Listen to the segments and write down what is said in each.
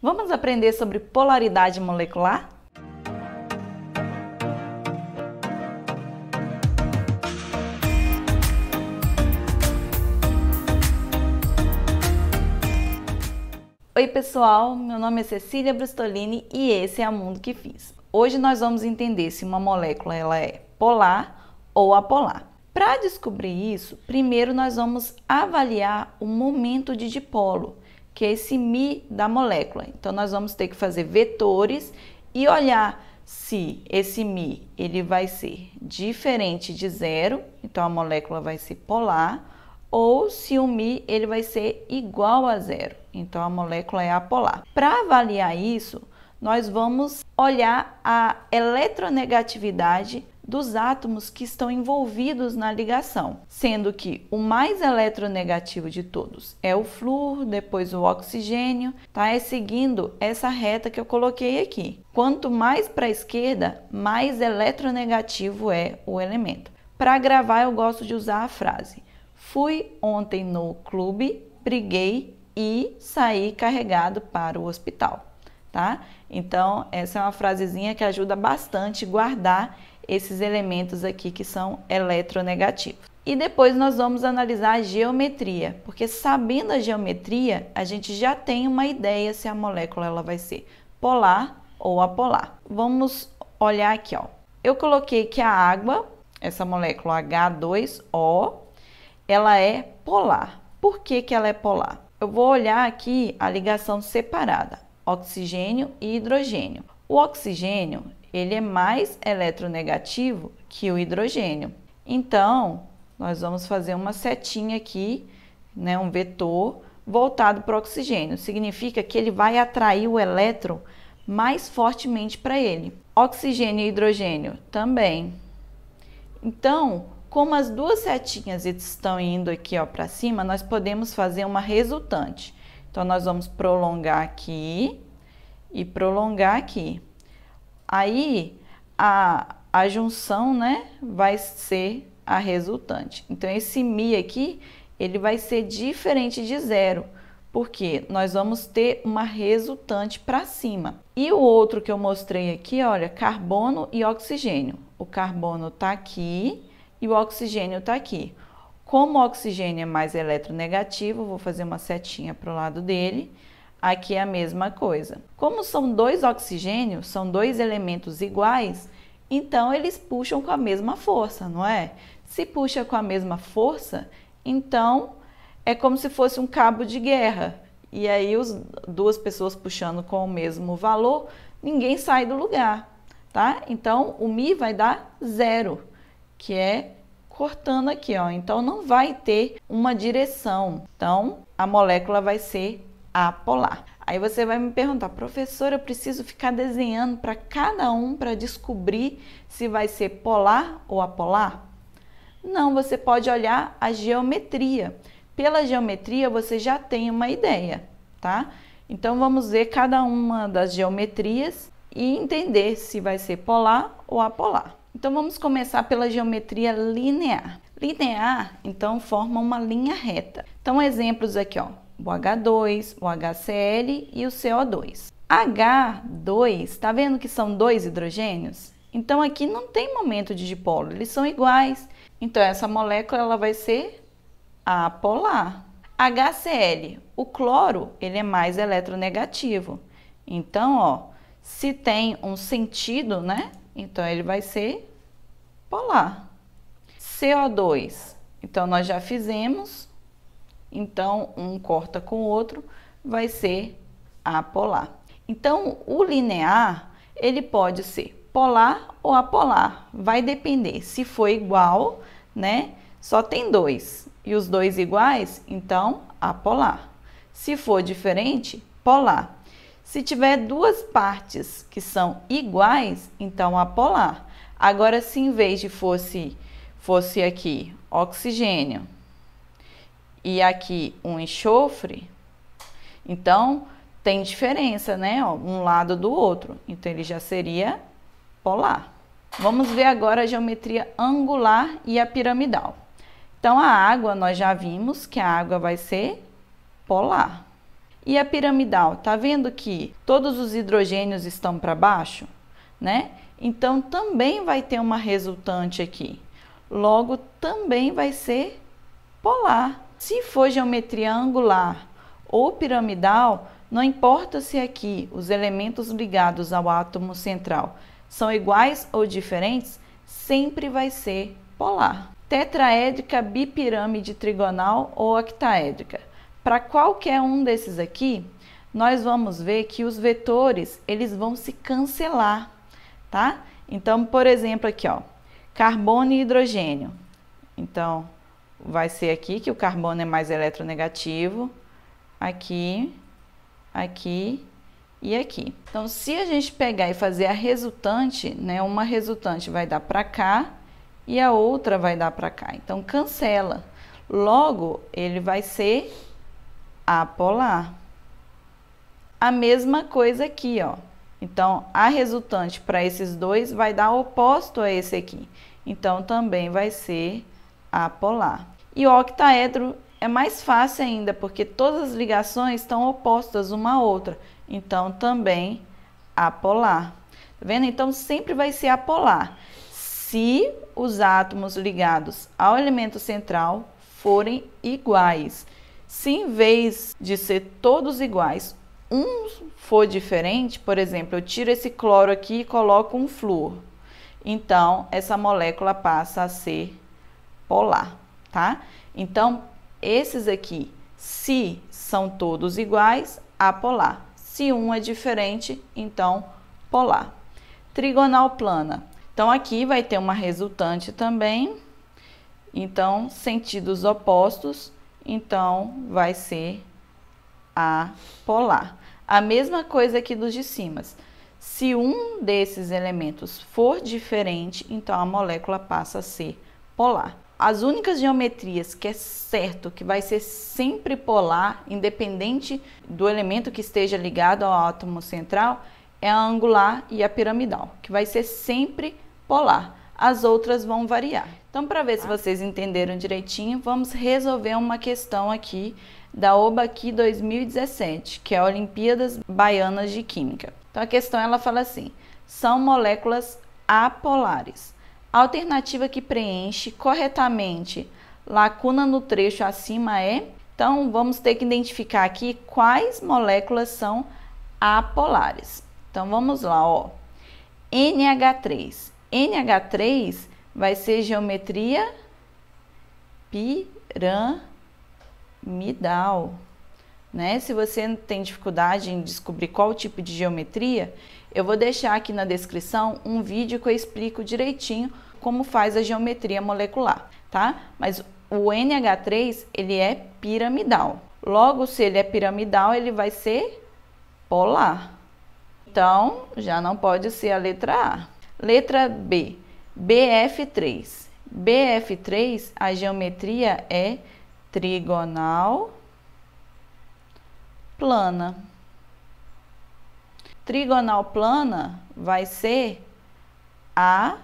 Vamos aprender sobre polaridade molecular? Oi, pessoal, meu nome é Cecília Brustolini e esse é o Mundo que Fiz. Hoje nós vamos entender se uma molécula ela é polar ou apolar. Para descobrir isso, primeiro nós vamos avaliar o momento de dipolo que é esse mi da molécula. Então, nós vamos ter que fazer vetores e olhar se esse mi ele vai ser diferente de zero, então a molécula vai ser polar, ou se o mi ele vai ser igual a zero, então a molécula é apolar. Para avaliar isso, nós vamos olhar a eletronegatividade dos átomos que estão envolvidos na ligação, sendo que o mais eletronegativo de todos é o flúor, depois o oxigênio, tá? É seguindo essa reta que eu coloquei aqui. Quanto mais para a esquerda, mais eletronegativo é o elemento. Para gravar, eu gosto de usar a frase: Fui ontem no clube, briguei e saí carregado para o hospital tá? Então, essa é uma frasezinha que ajuda bastante guardar esses elementos aqui que são eletronegativos. E depois nós vamos analisar a geometria, porque sabendo a geometria, a gente já tem uma ideia se a molécula ela vai ser polar ou apolar. Vamos olhar aqui, ó. Eu coloquei que a água, essa molécula H2O, ela é polar. Por que, que ela é polar? Eu vou olhar aqui a ligação separada oxigênio e hidrogênio. O oxigênio ele é mais eletronegativo que o hidrogênio. Então, nós vamos fazer uma setinha aqui, né, um vetor voltado para o oxigênio. Significa que ele vai atrair o elétron mais fortemente para ele. Oxigênio e hidrogênio também. Então, como as duas setinhas estão indo aqui para cima, nós podemos fazer uma resultante. Então, nós vamos prolongar aqui e prolongar aqui. Aí, a, a junção, né, vai ser a resultante. Então, esse mi aqui, ele vai ser diferente de zero, porque nós vamos ter uma resultante para cima. E o outro que eu mostrei aqui, olha, carbono e oxigênio. O carbono está aqui e o oxigênio está aqui. Como o oxigênio é mais eletronegativo, vou fazer uma setinha para o lado dele. Aqui é a mesma coisa. Como são dois oxigênios, são dois elementos iguais, então eles puxam com a mesma força, não é? Se puxa com a mesma força, então é como se fosse um cabo de guerra. E aí, os, duas pessoas puxando com o mesmo valor, ninguém sai do lugar, tá? Então, o Mi vai dar zero, que é cortando aqui, ó. Então não vai ter uma direção. Então a molécula vai ser apolar. Aí você vai me perguntar, professora, eu preciso ficar desenhando para cada um para descobrir se vai ser polar ou apolar? Não, você pode olhar a geometria. Pela geometria você já tem uma ideia, tá? Então vamos ver cada uma das geometrias e entender se vai ser polar ou apolar. Então vamos começar pela geometria linear. Linear, então, forma uma linha reta. Então, exemplos aqui, ó, o H2, o HCl e o CO2. H2, tá vendo que são dois hidrogênios? Então aqui não tem momento de dipolo, eles são iguais. Então essa molécula ela vai ser apolar. HCl, o cloro, ele é mais eletronegativo. Então, ó, se tem um sentido, né, então, ele vai ser polar. CO2. Então, nós já fizemos. Então, um corta com o outro, vai ser apolar. Então, o linear, ele pode ser polar ou apolar. Vai depender. Se for igual, né? Só tem dois. E os dois iguais, então apolar. Se for diferente, polar. Se tiver duas partes que são iguais, então a polar. Agora, se em vez de fosse, fosse aqui oxigênio e aqui um enxofre, então tem diferença, né? um lado do outro. Então ele já seria polar. Vamos ver agora a geometria angular e a piramidal. Então a água, nós já vimos que a água vai ser polar. E a piramidal, tá vendo que todos os hidrogênios estão para baixo, né? Então também vai ter uma resultante aqui. Logo também vai ser polar. Se for geometria angular ou piramidal, não importa se aqui os elementos ligados ao átomo central são iguais ou diferentes, sempre vai ser polar. Tetraédrica, bipirâmide trigonal ou octaédrica para qualquer um desses aqui, nós vamos ver que os vetores, eles vão se cancelar, tá? Então, por exemplo, aqui, ó, carbono e hidrogênio. Então, vai ser aqui que o carbono é mais eletronegativo, aqui, aqui e aqui. Então, se a gente pegar e fazer a resultante, né, uma resultante vai dar para cá e a outra vai dar para cá. Então, cancela. Logo, ele vai ser apolar. A mesma coisa aqui, ó. Então, a resultante para esses dois vai dar oposto a esse aqui. Então, também vai ser apolar. E o octaedro é mais fácil ainda, porque todas as ligações estão opostas uma à outra. Então, também apolar. Tá vendo? Então, sempre vai ser apolar. Se os átomos ligados ao elemento central forem iguais. Se em vez de ser todos iguais, um for diferente, por exemplo, eu tiro esse cloro aqui e coloco um flúor. Então, essa molécula passa a ser polar, tá? Então, esses aqui, se são todos iguais, apolar. Se um é diferente, então polar. Trigonal plana. Então, aqui vai ter uma resultante também. Então, sentidos opostos então vai ser a polar. A mesma coisa aqui dos de cima. Se um desses elementos for diferente, então a molécula passa a ser polar. As únicas geometrias que é certo que vai ser sempre polar, independente do elemento que esteja ligado ao átomo central, é a angular e a piramidal, que vai ser sempre polar as outras vão variar. Então, para ver se tá. vocês entenderam direitinho, vamos resolver uma questão aqui da OBAQI 2017, que é a Olimpíadas Baianas de Química. Então, a questão ela fala assim: são moléculas apolares. A alternativa que preenche corretamente lacuna no trecho acima é. Então, vamos ter que identificar aqui quais moléculas são apolares. Então, vamos lá, ó. NH3 NH3 vai ser geometria piramidal. Né? Se você tem dificuldade em descobrir qual tipo de geometria, eu vou deixar aqui na descrição um vídeo que eu explico direitinho como faz a geometria molecular, tá? Mas o NH3, ele é piramidal. Logo, se ele é piramidal, ele vai ser polar. Então, já não pode ser a letra A. Letra B, BF3. BF3, a geometria é trigonal plana. Trigonal plana vai ser a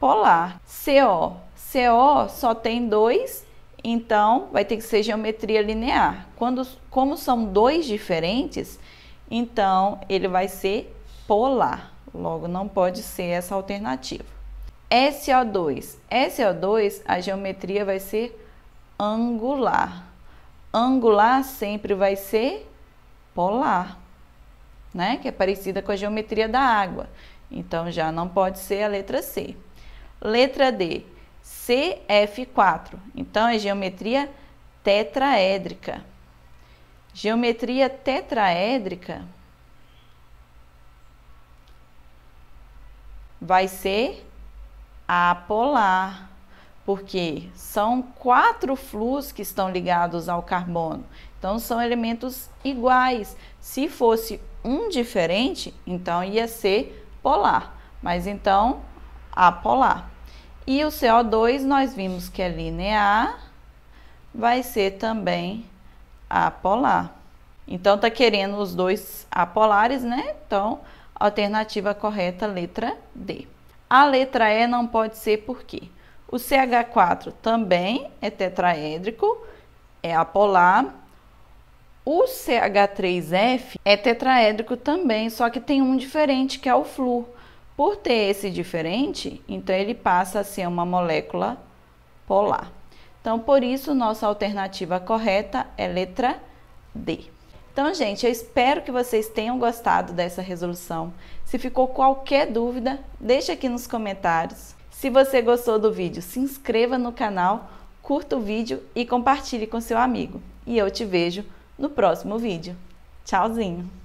polar. CO. CO só tem dois, então vai ter que ser geometria linear. Quando, como são dois diferentes, então ele vai ser polar. Logo, não pode ser essa alternativa. SO2. SO2, a geometria vai ser angular. Angular sempre vai ser polar, né? Que é parecida com a geometria da água. Então, já não pode ser a letra C. Letra D. CF4. Então, é geometria tetraédrica. Geometria tetraédrica vai ser apolar, porque são quatro flus que estão ligados ao carbono. Então são elementos iguais. Se fosse um diferente, então ia ser polar. Mas então apolar. E o CO2 nós vimos que é linear, vai ser também apolar. Então está querendo os dois apolares, né? Então Alternativa correta, letra D. A letra E não pode ser por quê? O CH4 também é tetraédrico, é apolar. O CH3F é tetraédrico também, só que tem um diferente que é o flúor. Por ter esse diferente, então ele passa a ser uma molécula polar. Então, por isso, nossa alternativa correta é letra D. Então, gente, eu espero que vocês tenham gostado dessa resolução. Se ficou qualquer dúvida, deixa aqui nos comentários. Se você gostou do vídeo, se inscreva no canal, curta o vídeo e compartilhe com seu amigo. E eu te vejo no próximo vídeo. Tchauzinho!